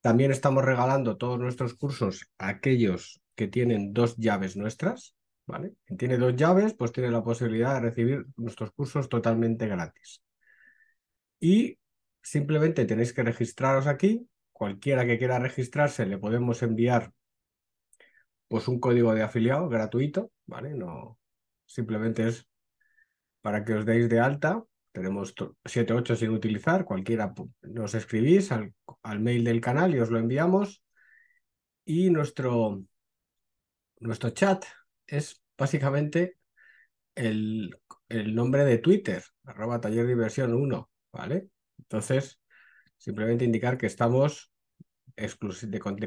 también estamos regalando todos nuestros cursos a aquellos que tienen dos llaves nuestras, ¿vale? Quien tiene dos llaves, pues tiene la posibilidad de recibir nuestros cursos totalmente gratis. Y simplemente tenéis que registraros aquí. Cualquiera que quiera registrarse le podemos enviar pues un código de afiliado gratuito, ¿vale? No, simplemente es para que os deis de alta. Tenemos 7, ocho sin utilizar, cualquiera nos escribís al al mail del canal y os lo enviamos. Y nuestro, nuestro chat es básicamente el, nombre de Twitter, arroba taller inversión 1, ¿vale? Entonces, simplemente indicar que estamos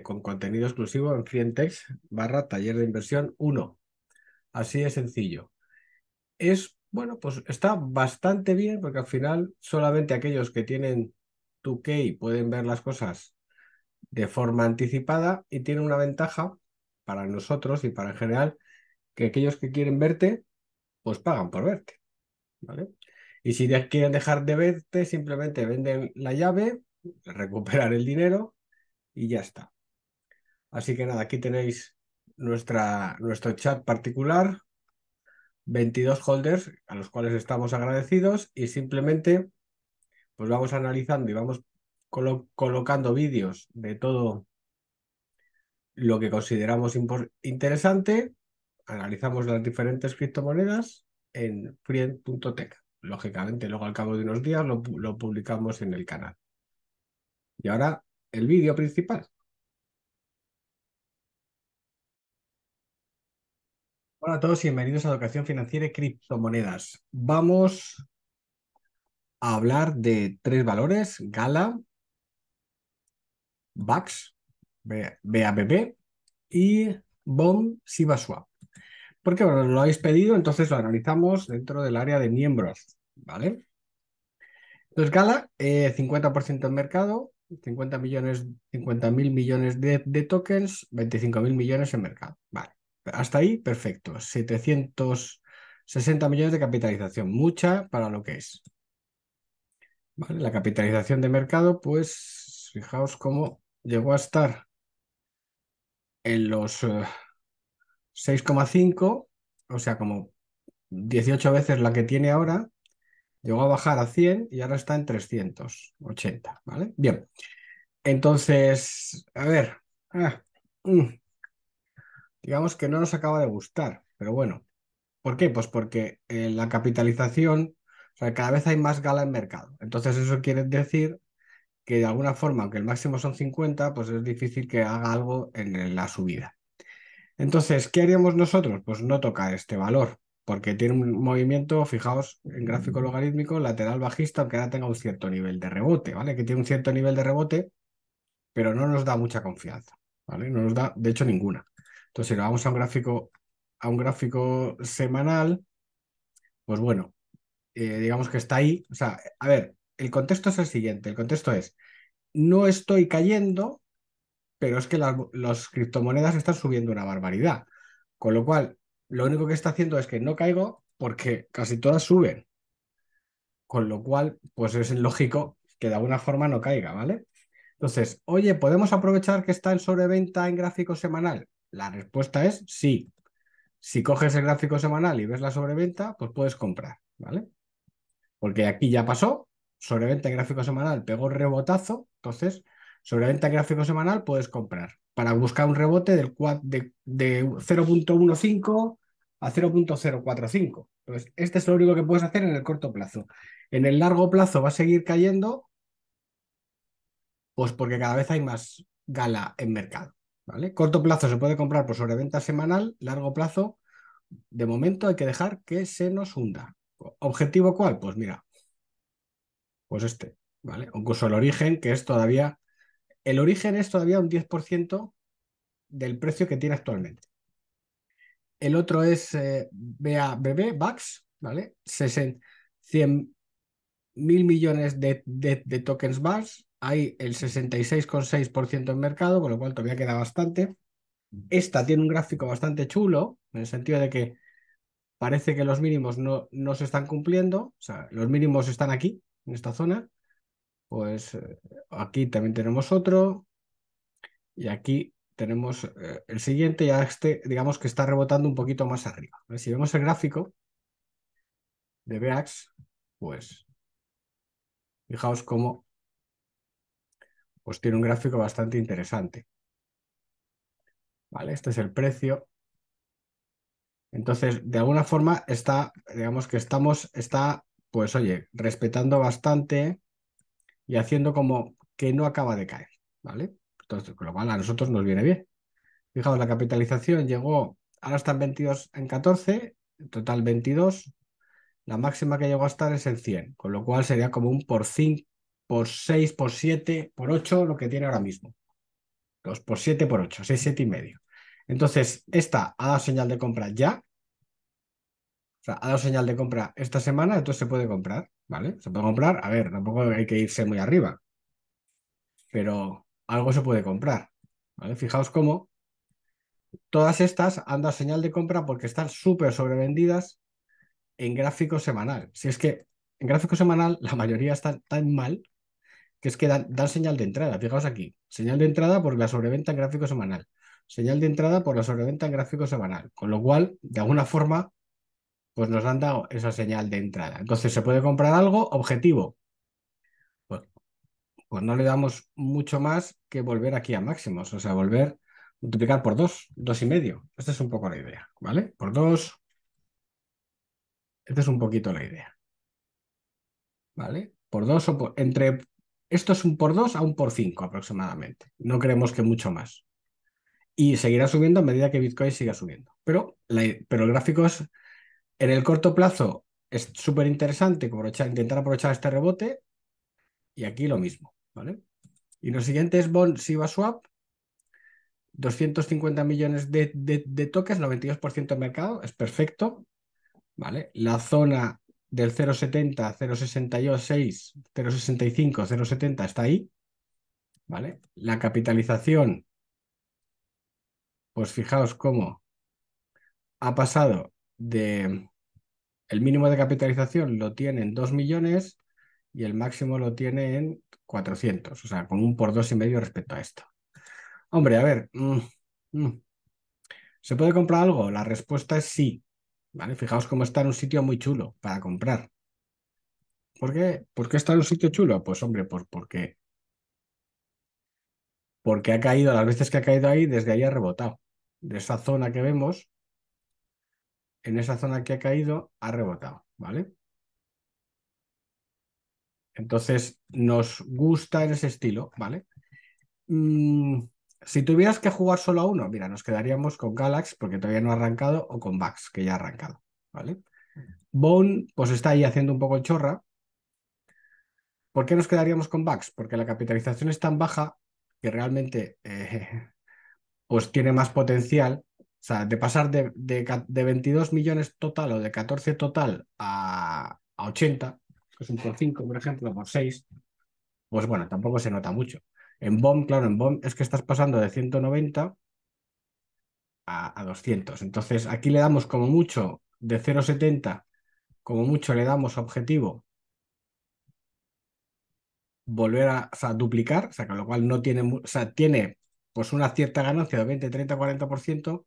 con contenido exclusivo en Frientex barra taller de inversión 1. Así de sencillo. Es, bueno, pues está bastante bien porque al final solamente aquellos que tienen 2K pueden ver las cosas de forma anticipada y tiene una ventaja para nosotros y para en general que aquellos que quieren verte, pues pagan por verte. ¿vale? Y si quieren dejar de verte, simplemente venden la llave, recuperar el dinero y ya está. Así que nada, aquí tenéis nuestra, nuestro chat particular, 22 holders a los cuales estamos agradecidos y simplemente pues vamos analizando y vamos colocando vídeos de todo lo que consideramos interesante, analizamos las diferentes criptomonedas en Friend.tech. Lógicamente, luego al cabo de unos días lo, publicamos en el canal. Y ahora el vídeo principal. Hola a todos y bienvenidos a Educación Financiera y Criptomonedas. Vamos hablar de tres valores, Gala, Bax, BABB y BOM ¿Por Porque bueno, lo habéis pedido, entonces lo analizamos dentro del área de miembros, ¿vale? Entonces Gala, 50% eh, en mercado, 50 millones, mil millones de, tokens, 25 mil millones en mercado, vale. Hasta ahí, perfecto. 760 millones de capitalización, mucha para lo que es la capitalización de mercado, pues fijaos cómo llegó a estar en los 6,5, eh, o sea, como 18 veces la que tiene ahora, llegó a bajar a 100 y ahora está en 380, ¿vale? Bien. Entonces, a ver, ah, mm, digamos que no nos acaba de gustar, pero bueno, ¿por qué? Pues porque eh, la capitalización o sea, cada vez hay más gala en mercado. Entonces eso quiere decir que de alguna forma, aunque el máximo son 50, pues es difícil que haga algo en la subida. Entonces, ¿qué haríamos nosotros? Pues no tocar este valor, porque tiene un movimiento, fijaos, en gráfico mm. logarítmico, lateral bajista, aunque ahora tenga un cierto nivel de rebote, ¿vale? Que tiene un cierto nivel de rebote, pero no nos da mucha confianza, ¿vale? No nos da, de hecho, ninguna. Entonces, si lo vamos a un gráfico, a un gráfico semanal, pues bueno, eh, digamos que está ahí. O sea, a ver, el contexto es el siguiente, el contexto es, no estoy cayendo, pero es que las los criptomonedas están subiendo una barbaridad. Con lo cual, lo único que está haciendo es que no caigo porque casi todas suben. Con lo cual, pues es lógico que de alguna forma no caiga, ¿vale? Entonces, oye, ¿podemos aprovechar que está en sobreventa en gráfico semanal? La respuesta es sí. Si coges el gráfico semanal y ves la sobreventa, pues puedes comprar, ¿vale? porque aquí ya pasó, sobreventa gráfico semanal pegó rebotazo, entonces sobreventa gráfico semanal puedes comprar para buscar un rebote del de, de 0.15 a 0.045. Entonces, este es lo único que puedes hacer en el corto plazo. En el largo plazo va a seguir cayendo, pues porque cada vez hay más gala en mercado. ¿vale? Corto plazo se puede comprar por sobreventa semanal, largo plazo, de momento hay que dejar que se nos hunda. ¿Objetivo cuál? Pues mira, pues este, ¿vale? Incluso el origen, que es todavía, el origen es todavía un 10% del precio que tiene actualmente. El otro es eh, BABB, BAX, ¿vale? 100 mil millones de, tokens Bax hay el 66,6% en mercado, con lo cual todavía queda bastante. Mm. Esta tiene un gráfico bastante chulo, en el sentido de que parece que los mínimos no, no se están cumpliendo, o sea, los mínimos están aquí, en esta zona, pues eh, aquí también tenemos otro, y aquí tenemos eh, el siguiente, ya este, digamos que está rebotando un poquito más arriba. Si vemos el gráfico de BEAX, pues fijaos cómo pues tiene un gráfico bastante interesante. Vale, este es el precio entonces, de alguna forma, está, digamos que estamos, está, pues oye, respetando bastante y haciendo como que no acaba de caer, ¿vale? Entonces, con lo cual a nosotros nos viene bien. Fijaos, la capitalización llegó, ahora está en 22, en 14, total 22, la máxima que llegó a estar es en 100, con lo cual sería como un por 5, por 6, por 7, por 8 lo que tiene ahora mismo. 2 por 7, por 8, 6, 7 y medio. Entonces, esta ha dado señal de compra ya. O sea, ha dado señal de compra esta semana, entonces se puede comprar, ¿vale? Se puede comprar, a ver, tampoco hay que irse muy arriba, pero algo se puede comprar, ¿vale? Fijaos cómo todas estas han dado señal de compra porque están súper sobrevendidas en gráfico semanal. Si es que en gráfico semanal la mayoría están tan mal que es que dan, señal de entrada. Fijaos aquí, señal de entrada por la sobreventa en gráfico semanal señal de entrada por la sobreventa en gráfico semanal, con lo cual, de alguna forma, pues nos han dado esa señal de entrada. Entonces, ¿se puede comprar algo objetivo? Pues, pues, no le damos mucho más que volver aquí a máximos, o sea, volver, multiplicar por dos, dos y medio. Esta es un poco la idea, ¿vale? Por dos. Esta es un poquito la idea. ¿Vale? Por dos o entre esto es un por 2 a un por 5 aproximadamente. No creemos que mucho más y seguirá subiendo a medida que Bitcoin siga subiendo. Pero, pero el gráfico es, en el corto plazo es súper interesante intentar aprovechar este rebote y aquí lo mismo, ¿vale? Y lo siguiente es Bond va Swap, 250 millones de, de, toques, 92% de mercado, es perfecto, ¿vale? La zona del 0,70, 0,66, 0,65, 0,70 está ahí, ¿vale? La capitalización pues fijaos cómo ha pasado de el mínimo de capitalización lo tiene en 2 millones y el máximo lo tiene en 400, o sea, con un por dos y medio respecto a esto. Hombre, a ver, mm, mm. ¿se puede comprar algo? La respuesta es sí. ¿vale? Fijaos cómo está en un sitio muy chulo para comprar. ¿Por qué? ¿Por qué está en un sitio chulo? Pues hombre, pues porque porque ha caído, las veces que ha caído ahí, desde ahí ha rebotado de esa zona que vemos, en esa zona que ha caído, ha rebotado, ¿vale? Entonces, nos gusta en ese estilo, ¿vale? Mm, si tuvieras que jugar solo a uno, mira, nos quedaríamos con Galax, porque todavía no ha arrancado, o con Vax, que ya ha arrancado, ¿vale? Bone, pues está ahí haciendo un poco el chorra. ¿Por qué nos quedaríamos con Vax? Porque la capitalización es tan baja que realmente eh, pues tiene más potencial. O sea, de pasar de, 22 millones total o de 14 total a, 80, que es un por 5, por ejemplo, por 6, pues bueno, tampoco se nota mucho. En BOM, claro, en BOM es que estás pasando de 190 a, 200. Entonces, aquí le damos como mucho de 0,70, como mucho le damos objetivo volver a duplicar, o sea, con lo cual no tiene, o sea, tiene pues una cierta ganancia de 20, 30, 40%,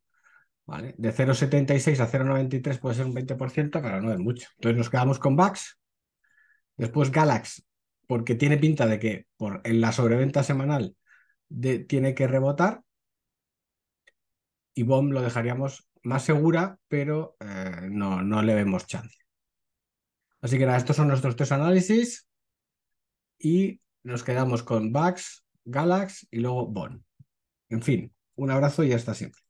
¿vale? De 0,76 a 0,93 puede ser un 20%, pero no es mucho. Entonces nos quedamos con Bax, después Galax, porque tiene pinta de que por, en la sobreventa semanal tiene que rebotar, y BOM lo dejaríamos más segura, pero eh, no, no le vemos chance. Así que nada, estos son nuestros tres análisis y nos quedamos con Bax, Galax y luego BOM. En fin, un abrazo y hasta siempre.